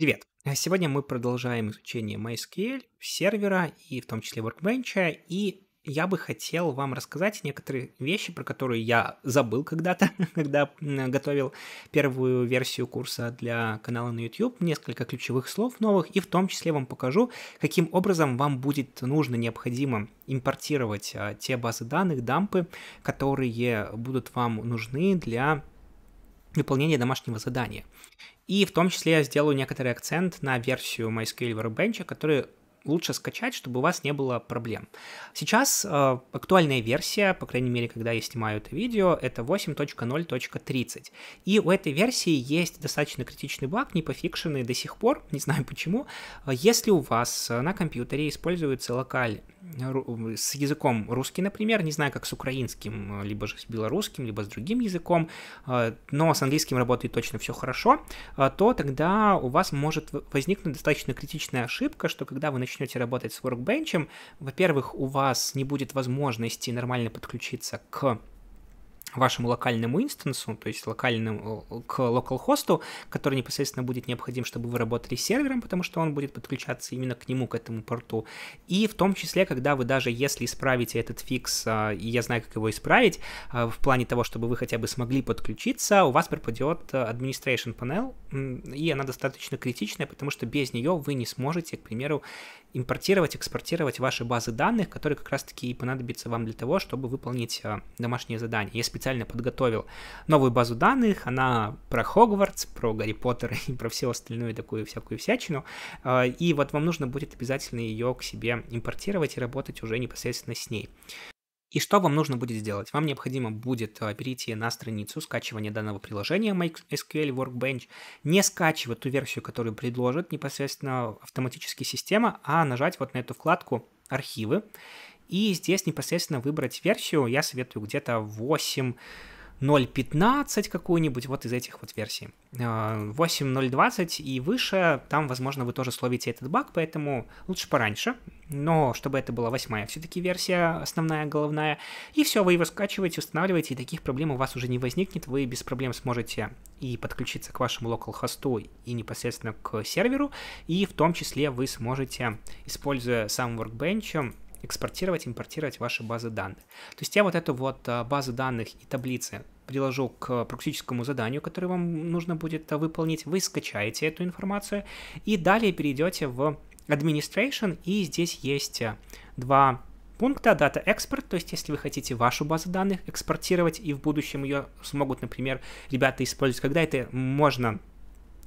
Привет! А сегодня мы продолжаем изучение MySQL, сервера и в том числе Workbench, и я бы хотел вам рассказать некоторые вещи, про которые я забыл когда-то, когда готовил первую версию курса для канала на YouTube, несколько ключевых слов новых, и в том числе вам покажу, каким образом вам будет нужно, необходимо импортировать а, те базы данных, дампы, которые будут вам нужны для выполнения домашнего задания. И в том числе я сделаю некоторый акцент на версию MySQL Workbench, которую лучше скачать, чтобы у вас не было проблем. Сейчас э, актуальная версия, по крайней мере, когда я снимаю это видео, это 8.0.30. И у этой версии есть достаточно критичный баг, не пофикшенный до сих пор, не знаю почему. Э, если у вас э, на компьютере используется локаль с языком русский, например, не знаю, как с украинским, э, либо же с белорусским, либо с другим языком, э, но с английским работает точно все хорошо, э, то тогда у вас может возникнуть достаточно критичная ошибка, что когда вы начнете работать с Workbench, во-первых, у вас не будет возможности нормально подключиться к вашему локальному инстансу, то есть локальному, э, к локалхосту, который непосредственно будет необходим, чтобы вы работали с сервером, потому что он будет подключаться именно к нему, к этому порту. И в том числе, когда вы даже если исправите этот фикс, а, и я знаю, как его исправить, а, в плане того, чтобы вы хотя бы смогли подключиться, у вас пропадет э, administration panel, и она достаточно критичная, потому что без нее вы не сможете, к примеру, импортировать, экспортировать ваши базы данных, которые как раз-таки и понадобятся вам для того, чтобы выполнить э, домашнее задание. Если специально подготовил новую базу данных, она про Хогвартс, про Гарри Поттер и про все остальное такую всякую всячину, а, и вот вам нужно будет обязательно ее к себе импортировать и работать уже непосредственно с ней. И что вам нужно будет сделать? Вам необходимо будет а, перейти на страницу скачивания данного приложения MySQL Workbench, не скачивать ту версию, которую предложит непосредственно автоматически система, а нажать вот на эту вкладку «Архивы», и здесь непосредственно выбрать версию я советую где-то 8.0.15 какую-нибудь, вот из этих вот версий. 8.0.20 а, и выше, там, возможно, вы тоже словите этот баг, поэтому лучше пораньше, но чтобы это была восьмая все-таки версия, основная, головная, и все, вы его скачиваете, устанавливаете, и таких проблем у вас уже не возникнет, вы без проблем сможете и подключиться к вашему локал-хосту и непосредственно к серверу, и в том числе вы сможете, используя сам Workbench, экспортировать, импортировать ваши базы данных. То есть я вот эту вот а, базу данных и таблицы приложу к практическому заданию, которое вам нужно будет а, выполнить. Вы скачаете эту информацию и далее перейдете в Administration, и здесь есть а, два пункта Data Export, то есть если вы хотите вашу базу данных экспортировать и в будущем ее смогут, например, ребята использовать, когда это можно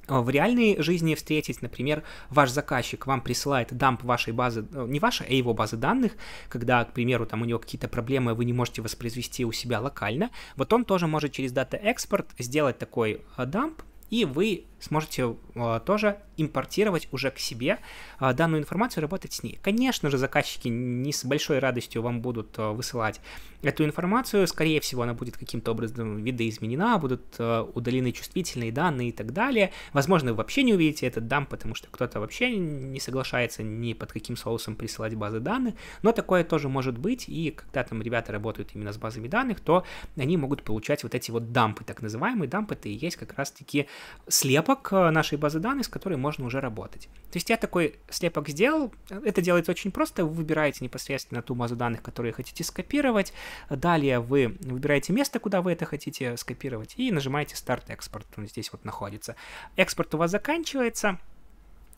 а, в реальной жизни встретить, например, ваш заказчик вам присылает дамп вашей базы, э, не вашей, а его базы данных, когда, к примеру, там у него какие-то проблемы, вы не можете воспроизвести у себя локально, вот он тоже может через Data Export сделать такой э, дамп, и вы сможете э, тоже импортировать уже к себе э, данную информацию, работать с ней. Конечно же, заказчики не с большой радостью вам будут э, высылать эту информацию, скорее всего, она будет каким-то образом видоизменена, будут э, удалены чувствительные данные и так далее. Возможно, вы вообще не увидите этот дам, потому что кто-то вообще не соглашается ни под каким соусом присылать базы данных, но такое тоже может быть, и когда там ребята работают именно с базами данных, то они могут получать вот эти вот дампы, так называемые дампы, это и есть как раз-таки слепок э, нашей базы данных, с которой можно уже работать. То есть я такой слепок сделал, это делается очень просто, вы выбираете непосредственно ту базу данных, которую хотите скопировать, далее вы выбираете место, куда вы это хотите скопировать и нажимаете «Старт экспорт», он здесь вот находится. Экспорт у вас заканчивается,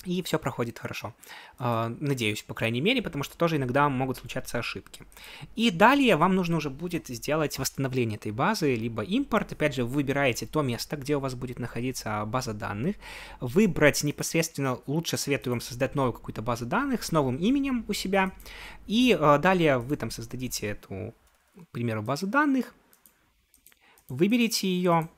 и все проходит хорошо. А, надеюсь, по крайней мере, потому что тоже иногда могут случаться ошибки. И далее вам нужно уже будет сделать восстановление этой базы, либо импорт. Опять же, выбираете то место, где у вас будет находиться база данных. Выбрать непосредственно, лучше советую вам создать новую какую-то базу данных с новым именем у себя. И а, далее вы там создадите эту, к примеру, базу данных, выберите ее,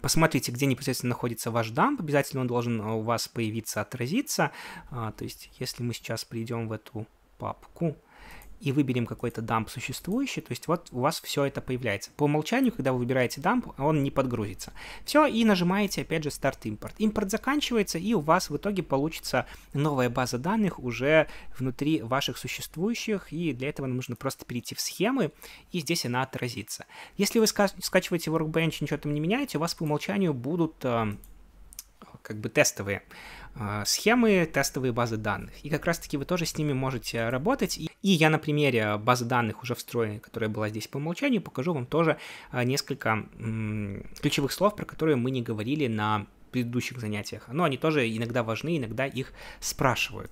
посмотрите, где непосредственно находится ваш дамп, обязательно он должен э, у вас появиться, отразиться. А, то есть, если мы сейчас придем в эту папку, и выберем какой-то дамп существующий, то есть вот у вас все это появляется. По умолчанию, когда вы выбираете дамп, он не подгрузится. Все, и нажимаете опять же старт импорт. Импорт заканчивается, и у вас в итоге получится новая база данных уже внутри ваших существующих, и для этого нужно просто перейти в схемы, и здесь она отразится. Если вы ска скачиваете Workbench, ничего там не меняете, у вас по умолчанию будут э, как бы тестовые а, схемы, тестовые базы данных. И как раз-таки вы тоже с ними можете работать. И я на примере базы данных уже встроенной, которая была здесь по умолчанию, покажу вам тоже а, несколько ключевых слов, про которые мы не говорили на предыдущих занятиях. Но они тоже иногда важны, иногда их спрашивают.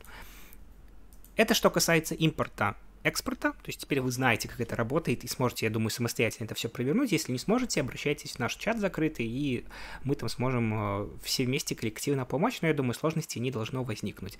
Это что касается импорта экспорта. То есть теперь вы знаете, как это работает, и сможете, я думаю, самостоятельно это все провернуть. Если не сможете, обращайтесь в наш чат закрытый, и мы там сможем э, все вместе коллективно помочь, но я думаю, сложностей не должно возникнуть.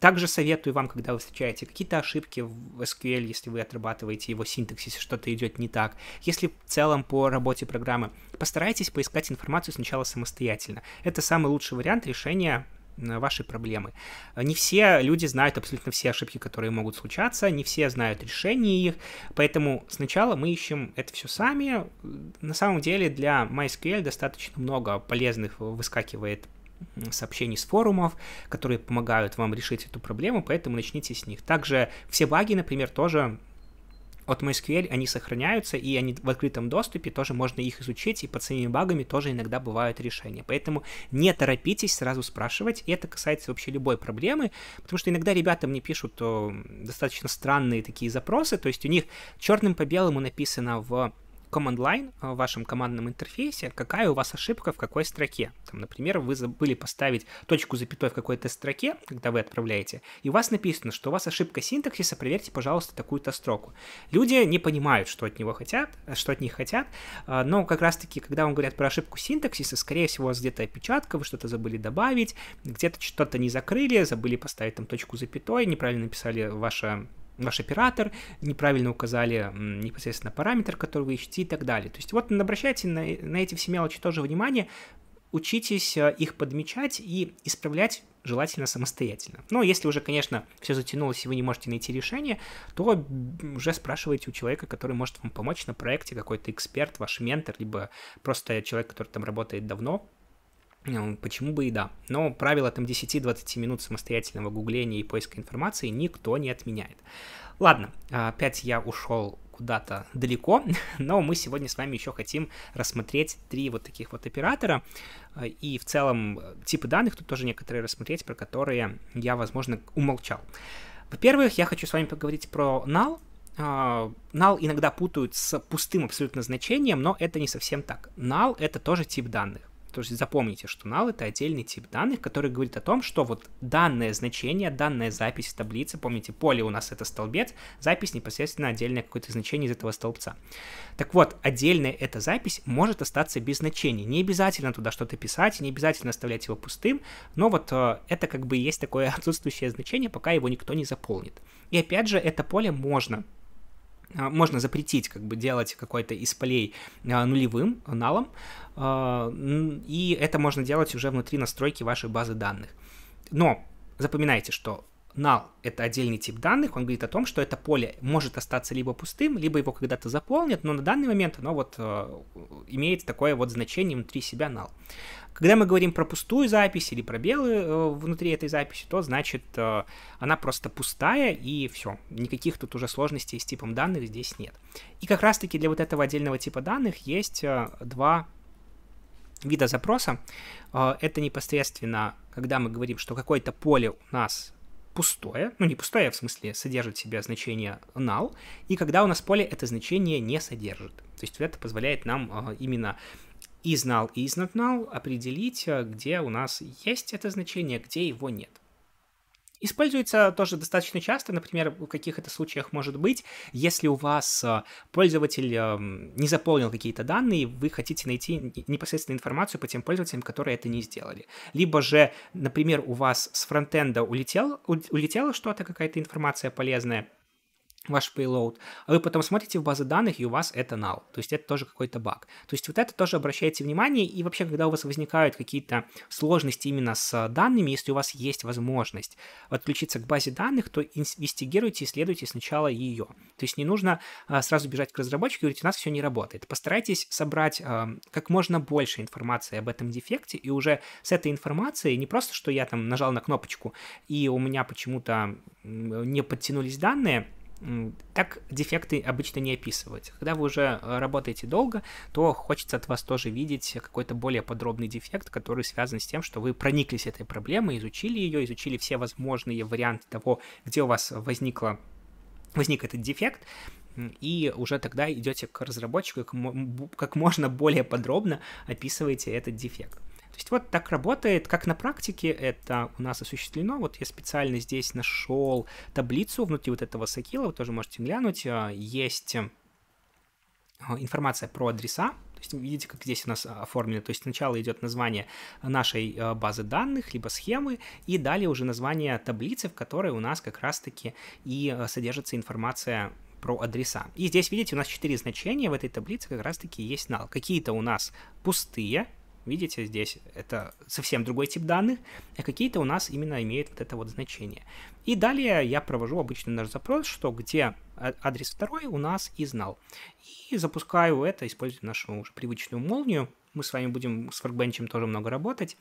Также советую вам, когда вы встречаете какие-то ошибки в SQL, если вы отрабатываете его синтаксис, что-то идет не так. Если в целом по работе программы, постарайтесь поискать информацию сначала самостоятельно. Это самый лучший вариант решения ваши проблемы. Не все люди знают абсолютно все ошибки, которые могут случаться, не все знают решения их, поэтому сначала мы ищем это все сами. На самом деле для MySQL достаточно много полезных выскакивает сообщений с форумов, которые помогают вам решить эту проблему, поэтому начните с них. Также все баги, например, тоже от MySQL они сохраняются, и они в открытом доступе, тоже можно их изучить, и под самими багами тоже иногда бывают решения. Поэтому не торопитесь сразу спрашивать, и это касается вообще любой проблемы, потому что иногда ребята мне пишут о, э, достаточно странные такие запросы, то есть у них черным по белому написано в Command Line э, в вашем командном интерфейсе, какая у вас ошибка в какой строке. Там, например, вы забыли поставить точку запятой в какой-то строке, когда вы отправляете, и у вас написано, что у вас ошибка синтаксиса, проверьте, пожалуйста, такую-то строку. Люди не понимают, что от него хотят, э, что от них хотят, э, но как раз-таки, когда вам говорят про ошибку синтаксиса, скорее всего, у вас где-то опечатка, вы что-то забыли добавить, где-то что-то не закрыли, забыли поставить там точку запятой, неправильно написали ваше ваш оператор, неправильно указали непосредственно параметр, который вы ищете и так далее. То есть вот обращайте на, на эти все мелочи тоже внимание, учитесь э, их подмечать и исправлять желательно самостоятельно. Но если уже, конечно, все затянулось и вы не можете найти решение, то уже спрашивайте у человека, который может вам помочь на проекте, какой-то эксперт, ваш ментор, либо просто человек, который там работает давно, Почему бы и да. Но правила там 10-20 минут самостоятельного гугления и поиска информации никто не отменяет. Ладно, опять я ушел куда-то далеко, но мы сегодня с вами еще хотим рассмотреть три вот таких вот оператора и в целом э, типы данных тут тоже некоторые рассмотреть, про которые я, возможно, умолчал. Во-первых, я хочу с вами поговорить про null, null а, иногда путают с пустым абсолютно значением, но это не совсем так. Null — это тоже тип данных. То есть запомните, что null — это отдельный тип данных, который говорит о том, что вот данное значение, данная запись в таблице, помните, поле у нас — это столбец, запись непосредственно отдельное какое-то значение из этого столбца. Так вот, отдельная эта запись может остаться без значения. Не обязательно туда что-то писать, не обязательно оставлять его пустым, но вот э, это как бы есть такое отсутствующее значение, пока его никто не заполнит. И опять же, это поле можно а, можно запретить как бы делать какой-то из полей а, нулевым налом, а, и это можно делать уже внутри настройки вашей базы данных. Но запоминайте, что null — это отдельный тип данных, он говорит о том, что это поле может остаться либо пустым, либо его когда-то заполнят, но на данный момент оно вот э, имеет такое вот значение внутри себя null. Когда мы говорим про пустую запись или пробелы э, внутри этой записи, то значит э, она просто пустая и все. Никаких тут уже сложностей с типом данных здесь нет. И как раз-таки для вот этого отдельного типа данных есть э, два вида запроса. Это непосредственно, когда мы говорим, что какое-то поле у нас пустое, ну не пустое, в смысле содержит в себе значение null, и когда у нас поле это значение не содержит. То есть это позволяет нам а, именно из null и из not null определить, а, где у нас есть это значение, где его нет. Используется тоже достаточно часто, например, в каких это случаях может быть, если у вас э, пользователь эм, не заполнил какие-то данные, вы хотите найти непосредственно информацию по тем пользователям, которые это не сделали. Либо же, например, у вас с фронтенда улетел, улетела что-то, какая-то информация полезная, ваш payload, а вы потом смотрите в базы данных, и у вас это null, то есть это тоже какой-то баг. То есть вот это тоже обращайте внимание, и вообще, когда у вас возникают какие-то сложности именно с а, данными, если у вас есть возможность отключиться к базе данных, то инвестигируйте, исследуйте сначала ее. То есть не нужно а, сразу бежать к разработчику и говорить, у нас все не работает. Постарайтесь собрать а, как можно больше информации об этом дефекте, и уже с этой информацией не просто, что я там нажал на кнопочку, и у меня почему-то не подтянулись данные, так дефекты обычно не описывать. Когда вы уже э, работаете долго, то хочется от вас тоже видеть какой-то более подробный дефект, который связан с тем, что вы прониклись этой проблемой, изучили ее, изучили все возможные варианты того, где у вас возникла, возник этот дефект, и уже тогда идете к разработчику, как можно более подробно описываете этот дефект. То есть вот так работает, как на практике это у нас осуществлено. Вот я специально здесь нашел таблицу внутри вот этого сакила, вы тоже можете глянуть. А, есть э, информация про адреса, то есть видите, как здесь у нас а, оформлено. То есть сначала идет название нашей э, базы данных, либо схемы, и далее уже название таблицы, в которой у нас как раз-таки и э, содержится информация про адреса. И здесь, видите, у нас четыре значения в этой таблице как раз-таки есть null. Какие-то у нас пустые, Видите, здесь это совсем другой тип данных, а какие-то у нас именно имеют вот это вот значение. И далее я провожу обычный наш запрос, что где а, адрес второй у нас и знал. И запускаю это, используя нашу уже привычную молнию. Мы с вами будем с Workbench тоже много работать.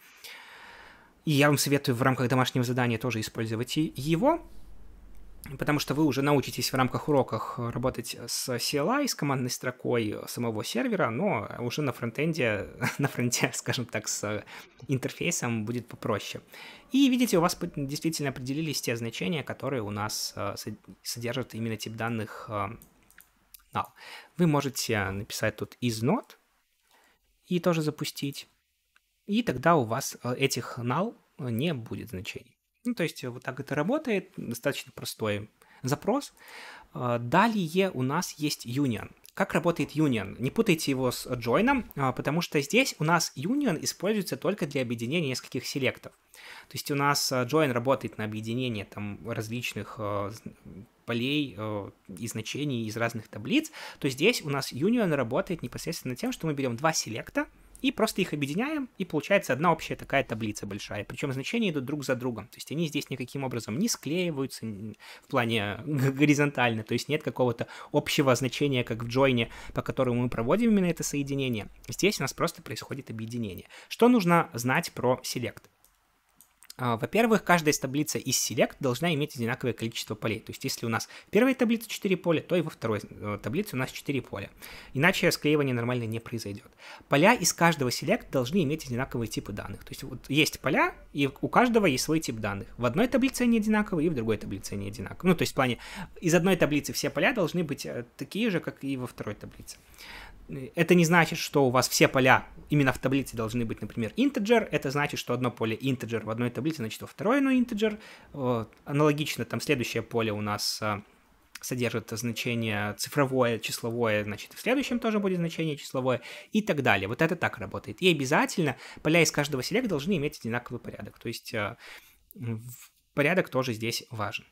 И я вам советую в рамках домашнего задания тоже использовать его потому что вы уже научитесь в рамках уроков работать с CLI, с командной строкой самого сервера, но уже на фронтенде, на фронте, скажем так, с интерфейсом будет попроще. И видите, у вас действительно определились те значения, которые у нас э, содержат именно тип данных э, null. Вы можете написать тут is not и тоже запустить, и тогда у вас э, этих null не будет значений. Ну, то есть э, вот так это работает, достаточно простой запрос. А, далее у нас есть Union. Как работает Union? Не путайте его с Join, а, потому что здесь у нас Union используется только для объединения нескольких селектов. То есть у нас а, Join работает на объединение там различных полей и значений из разных таблиц, то здесь у нас Union работает непосредственно тем, что мы берем два селекта, и просто их объединяем, и получается одна общая такая таблица большая. Причем значения идут друг за другом. То есть они здесь никаким образом не склеиваются в плане горизонтально. То есть нет какого-то общего значения, как в джойне, по которому мы проводим именно это соединение. Здесь у нас просто происходит объединение. Что нужно знать про селект? А, во-первых, каждая из таблица из Select должна иметь одинаковое количество полей. То есть, если у нас в первой таблице 4 поля, то и во второй э, таблице у нас 4 поля. Иначе склеивание нормально не произойдет. Поля из каждого Select должны иметь одинаковые типы данных. То есть, вот есть поля, и у каждого есть свой тип данных. В одной таблице они одинаковые, и в другой таблице они одинаковые. Ну, то есть, в плане, из одной таблицы все поля должны быть э, такие же, как и во второй таблице это не значит, что у вас все поля именно в таблице должны быть, например, integer. Это значит, что одно поле integer в одной таблице, значит, во второе оно integer. Вот. Аналогично, там следующее поле у нас а, содержит значение цифровое, числовое, значит, в следующем тоже будет значение числовое и так далее. Вот это так работает. И обязательно поля из каждого селек должны иметь одинаковый порядок. То есть а, порядок тоже здесь важен.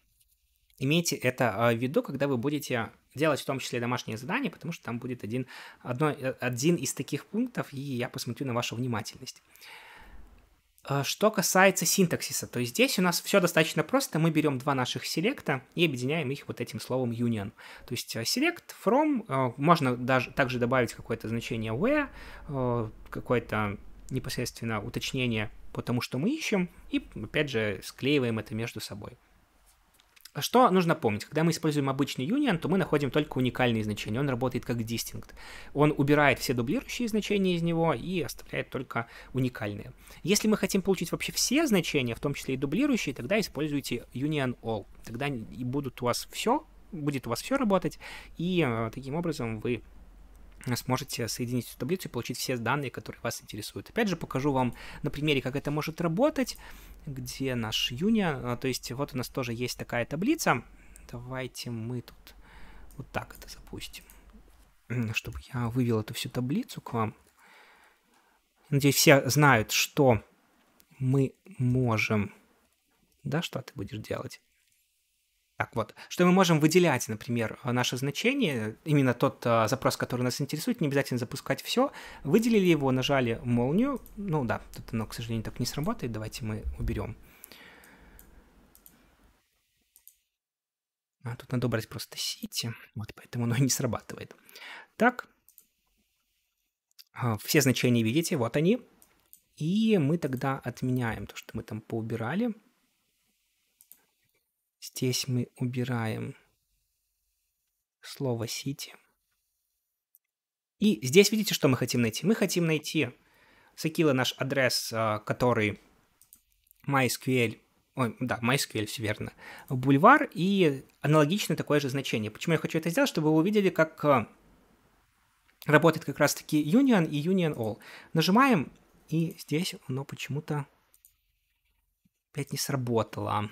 Имейте это а, в виду, когда вы будете делать в том числе домашние задания, потому что там будет один, одно, э, один из таких пунктов, и я посмотрю на вашу внимательность. А, что касается синтаксиса, то здесь у нас все достаточно просто. Мы берем два наших селекта и объединяем их вот этим словом union. То есть а, select from, можно даже также добавить какое-то значение where, какое-то непосредственно уточнение по тому, что мы ищем, и опять же склеиваем это между собой. Что нужно помнить? Когда мы используем обычный union, то мы находим только уникальные значения. Он работает как distinct. Он убирает все дублирующие значения из него и оставляет только уникальные. Если мы хотим получить вообще все значения, в том числе и дублирующие, тогда используйте union all. Тогда и будут у вас все, будет у вас все работать, и э, таким образом вы сможете соединить эту таблицу и получить все данные, которые вас интересуют. Опять же, покажу вам на примере, как это может работать, где наш Юния, а, то есть вот у нас тоже есть такая таблица, давайте мы тут вот так это запустим, чтобы я вывел эту всю таблицу к вам. Надеюсь, все знают, что мы можем... Да, что ты будешь делать? Так вот, что мы можем выделять, например, э, наше значение, именно тот а, запрос, который нас интересует, не обязательно запускать все. Выделили его, нажали молнию. Ну да, тут оно, к сожалению, так не сработает. Давайте мы уберем. А тут надо убрать просто сети, вот поэтому оно и не срабатывает. Так, а, все значения видите, вот они. И мы тогда отменяем то, что мы там поубирали. Здесь мы убираем слово «сити». И здесь видите, что мы хотим найти? Мы хотим найти с наш адрес, а, который MySQL, ой, да, MySQL, все верно, бульвар и аналогичное такое же значение. Почему я хочу это сделать? Чтобы вы увидели, как а, работает как раз-таки Union и Union All. Нажимаем, и здесь оно почему-то опять не сработало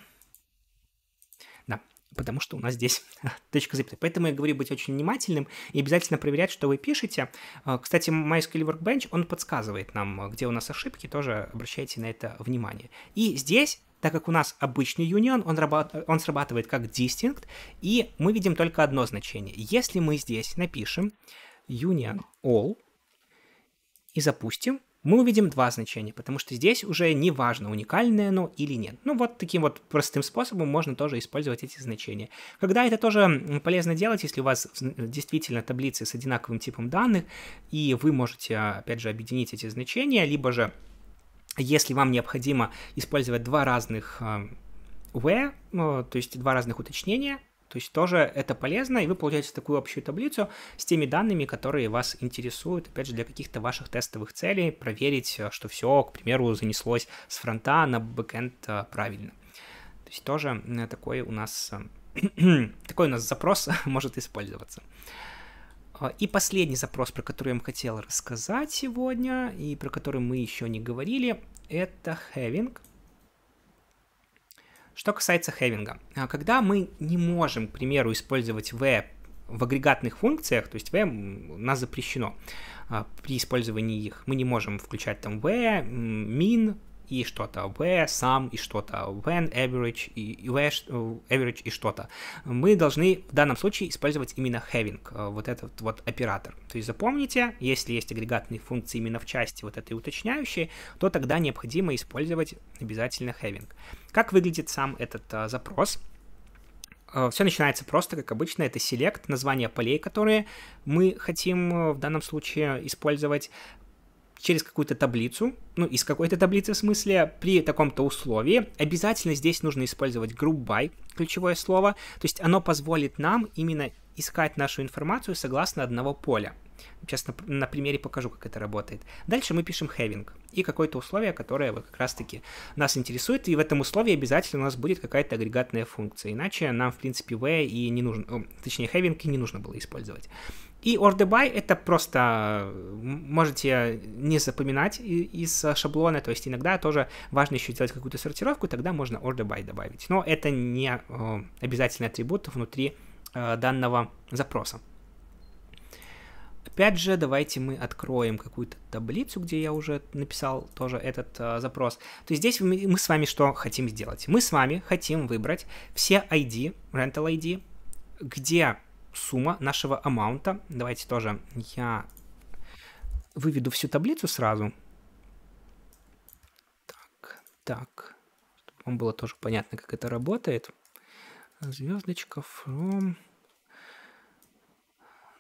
потому что у нас здесь точка запятая, Поэтому я говорю быть очень внимательным и обязательно проверять, что вы пишете. А, кстати, MySQL Workbench, он подсказывает нам, где у нас ошибки, тоже обращайте на это внимание. И здесь так как у нас обычный union, он, работ... он срабатывает как distinct, и мы видим только одно значение. Если мы здесь напишем union all и запустим, мы увидим два значения, потому что здесь уже не важно, уникальное оно или нет. Ну вот таким вот простым способом можно тоже использовать эти значения. Когда это тоже полезно делать, если у вас действительно таблицы с одинаковым типом данных, и вы можете, а, опять же, объединить эти значения, либо же, если вам необходимо использовать два разных where, а, э, то есть два разных уточнения, то есть тоже это полезно, и вы получаете такую общую таблицу с теми данными, которые вас интересуют, опять же, для каких-то ваших тестовых целей, проверить, э, что все, к примеру, занеслось с фронта на бэкэнд э, правильно. То есть тоже такой у нас, э, такой у нас запрос может использоваться. И последний запрос, про который я вам хотел рассказать сегодня, и про который мы еще не говорили, это having – что касается хевинга, а, когда мы не можем, к примеру, использовать v в агрегатных функциях, то есть v у нас запрещено а, при использовании их. Мы не можем включать там v, min, и что-то where, some и что-то when, average и where, э, average и что-то. Мы должны в данном случае использовать именно having, э, вот этот вот оператор. То есть запомните, если есть агрегатные функции именно в части вот этой уточняющей, то тогда необходимо использовать обязательно having. Как выглядит сам этот а, запрос? все начинается просто, как обычно, это select, название полей, которые мы хотим в данном случае использовать через какую-то таблицу, ну, из какой-то таблицы в смысле, при таком-то условии. Обязательно здесь нужно использовать group by, ключевое слово, то есть оно позволит нам именно искать нашу информацию согласно одного поля. Сейчас на, на примере покажу, как это работает. Дальше мы пишем having и какое-то условие, которое вот как раз-таки нас интересует, и в этом условии обязательно у нас будет какая-то агрегатная функция, иначе нам, в принципе, v и не нужно, точнее, having и не нужно было использовать. И order это просто можете не запоминать из шаблона, то есть иногда тоже важно еще сделать какую-то сортировку, тогда можно order добавить. Но это не э, обязательный атрибут внутри э, данного запроса. Опять же, давайте мы откроем какую-то таблицу, где я уже написал тоже этот э, запрос. То есть здесь мы с вами что хотим сделать? Мы с вами хотим выбрать все ID, rental ID, где сумма нашего амаунта. Давайте тоже я выведу всю таблицу сразу. Так, так. Чтобы вам было тоже понятно, как это работает. Звездочка from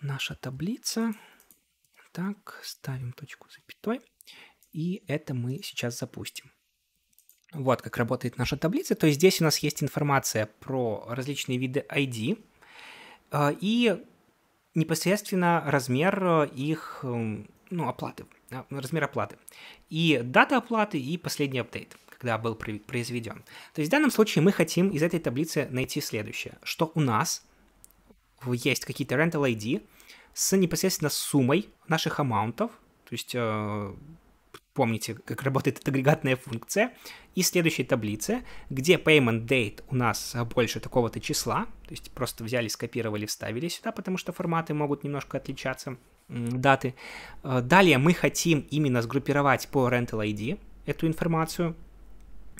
наша таблица. Так, ставим точку запятой. И это мы сейчас запустим. Вот как работает наша таблица. То есть здесь у нас есть информация про различные виды ID, а, и непосредственно размер э, их эм, ну, оплаты, а, размер оплаты. И дата оплаты, и последний апдейт, когда был произведен. То есть в данном случае мы хотим из этой таблицы найти следующее, что у нас есть какие-то rental ID с непосредственно суммой наших амаунтов, то есть э, помните, как работает эта агрегатная функция, и следующей таблицы, где payment date у нас больше такого-то числа, то есть просто взяли, скопировали, вставили сюда, потому что форматы могут немножко отличаться, даты. Э, далее мы хотим именно сгруппировать по rental ID эту информацию,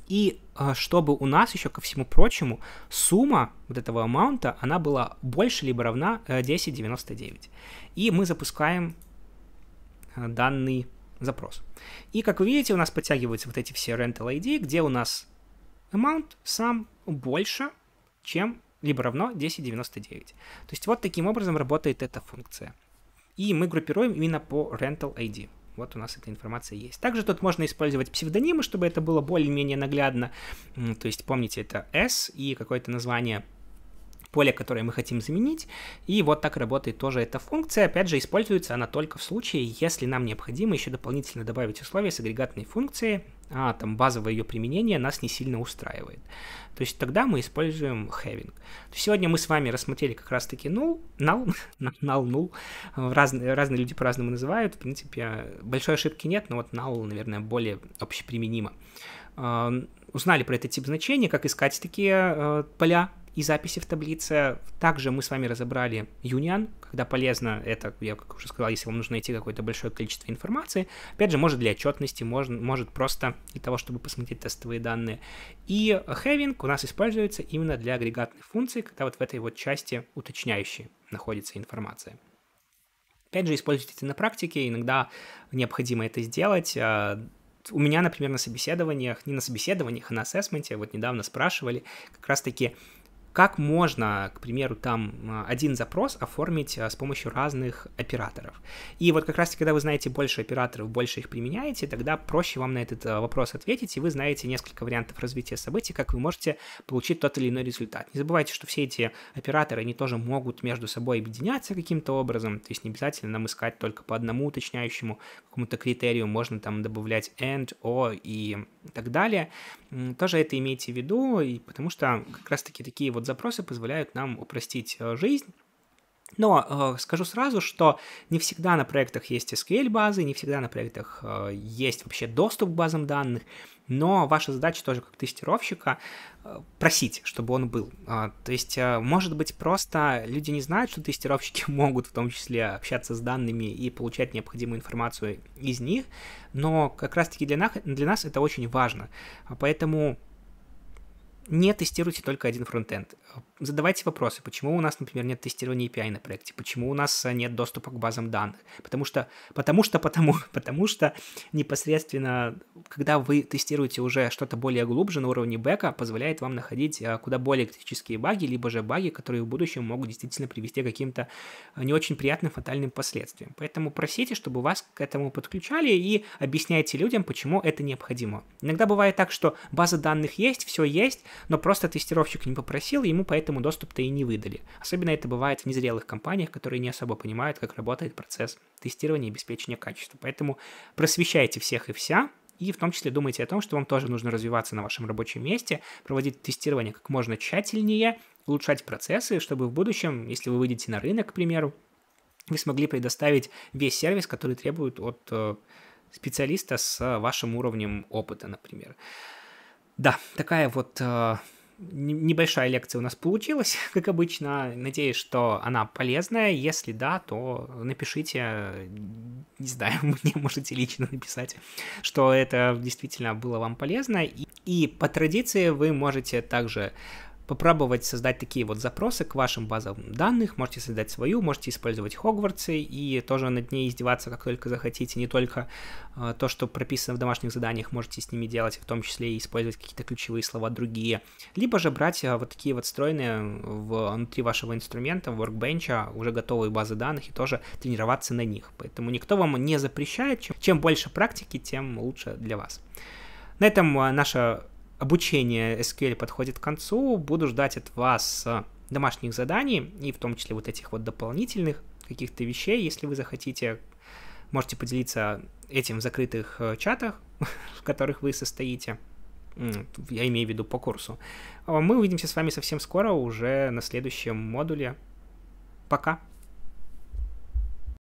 и э, чтобы у нас еще, ко всему прочему, сумма вот этого амаунта, она была больше либо равна 10,99. Э, и мы запускаем данный запрос. И, как вы видите, у нас подтягиваются вот эти все rental ID, где у нас amount сам больше, чем либо равно 1099. То есть вот таким образом работает эта функция. И мы группируем именно по rental ID. Вот у нас эта информация есть. Также тут можно использовать псевдонимы, чтобы это было более-менее наглядно. То есть помните, это S и какое-то название поле, которое мы хотим заменить. И вот так работает тоже эта функция. Опять же, используется она только в случае, если нам необходимо еще дополнительно добавить условия с агрегатной функции, а там базовое ее применение нас не сильно устраивает. То есть тогда мы используем having. Сегодня мы с вами рассмотрели как раз-таки null, null, null, null. Разные, разные люди по-разному называют. В принципе, большой ошибки нет, но вот null, наверное, более общеприменимо. Эм, узнали про этот тип значения, как искать такие э, поля, и записи в таблице. Также мы с вами разобрали Union, когда полезно это, я как уже сказал, если вам нужно найти какое-то большое количество информации. Опять же, может для отчетности, может, может просто для того, чтобы посмотреть тестовые данные. И having у нас используется именно для агрегатной функции, когда вот в этой вот части уточняющей находится информация. Опять же, используйте это на практике, иногда необходимо это сделать, а, у меня, например, на собеседованиях, не на собеседованиях, а на ассессменте, вот недавно спрашивали, как раз-таки как можно, к примеру, там а, один запрос оформить а, с помощью разных операторов? И вот как раз когда вы знаете больше операторов, больше их применяете, тогда проще вам на этот а, вопрос ответить, и вы знаете несколько вариантов развития событий, как вы можете получить тот или иной результат. Не забывайте, что все эти операторы, они тоже могут между собой объединяться каким-то образом, то есть не обязательно нам искать только по одному уточняющему какому-то критерию, можно там добавлять and, or и так далее. Тоже это имейте в виду, и потому что как раз-таки такие вот запросы позволяют нам упростить э, жизнь. Но э, скажу сразу, что не всегда на проектах есть SQL-базы, не всегда на проектах э, есть вообще доступ к базам данных, но ваша задача тоже как тестировщика э, просить, чтобы он был. Э, то есть, э, может быть, просто люди не знают, что тестировщики могут в том числе общаться с данными и получать необходимую информацию из них, но как раз-таки для, для нас это очень важно. А поэтому не тестируйте только один фронтенд задавайте вопросы, почему у нас, например, нет тестирования API на проекте, почему у нас э, нет доступа к базам данных, потому что, потому что, потому, потому что непосредственно, когда вы тестируете уже что-то более глубже на уровне бэка, позволяет вам находить э, куда более критические баги, либо же баги, которые в будущем могут действительно привести к каким-то э, не очень приятным фатальным последствиям. Поэтому просите, чтобы вас к этому подключали и объясняйте людям, почему это необходимо. Иногда бывает так, что база данных есть, все есть, но просто тестировщик не попросил, ему поэтому ему доступ-то и не выдали. Особенно это бывает в незрелых компаниях, которые не особо понимают, как работает процесс тестирования и обеспечения качества. Поэтому просвещайте всех и вся, и в том числе думайте о том, что вам тоже нужно развиваться на вашем рабочем месте, проводить тестирование как можно тщательнее, улучшать процессы, чтобы в будущем, если вы выйдете на рынок, к примеру, вы смогли предоставить весь сервис, который требует от э, специалиста с э, вашим уровнем опыта, например. Да, такая вот э, небольшая лекция у нас получилась, как обычно. Надеюсь, что она полезная. Если да, то напишите, не знаю, мне можете лично написать, что это действительно было вам полезно. И, и по традиции вы можете также попробовать создать такие вот запросы к вашим базам данных, можете создать свою, можете использовать Хогвартсы и тоже над ней издеваться как только захотите, не только э, то, что прописано в домашних заданиях, можете с ними делать, в том числе и использовать какие-то ключевые слова другие, либо же брать э, вот такие вот встроенные внутри вашего инструмента, Workbench, уже готовые базы данных и тоже тренироваться на них, поэтому никто вам не запрещает, чем, чем больше практики, тем лучше для вас. На этом э, наша обучение SQL подходит к концу. Буду ждать от вас э, домашних заданий и в том числе вот этих вот дополнительных каких-то вещей. Если вы захотите, можете поделиться этим в закрытых э, чатах, в которых вы состоите. Я имею в виду по курсу. А мы увидимся с вами совсем скоро, уже на следующем модуле. Пока!